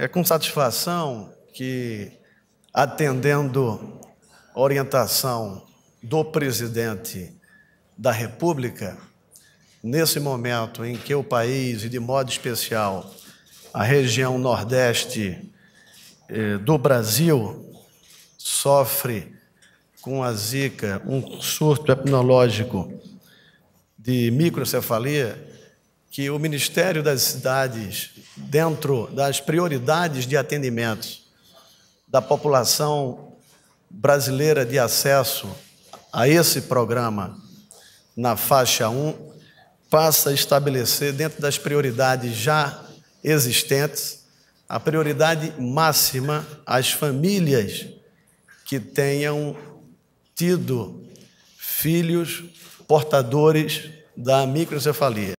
É com satisfação que, atendendo a orientação do presidente da República, nesse momento em que o país, e de modo especial a região nordeste eh, do Brasil, sofre com a zika um surto epidemiológico de microcefalia, que o Ministério das Cidades dentro das prioridades de atendimento da população brasileira de acesso a esse programa na faixa 1 passa a estabelecer, dentro das prioridades já existentes, a prioridade máxima às famílias que tenham tido filhos portadores da microcefalia.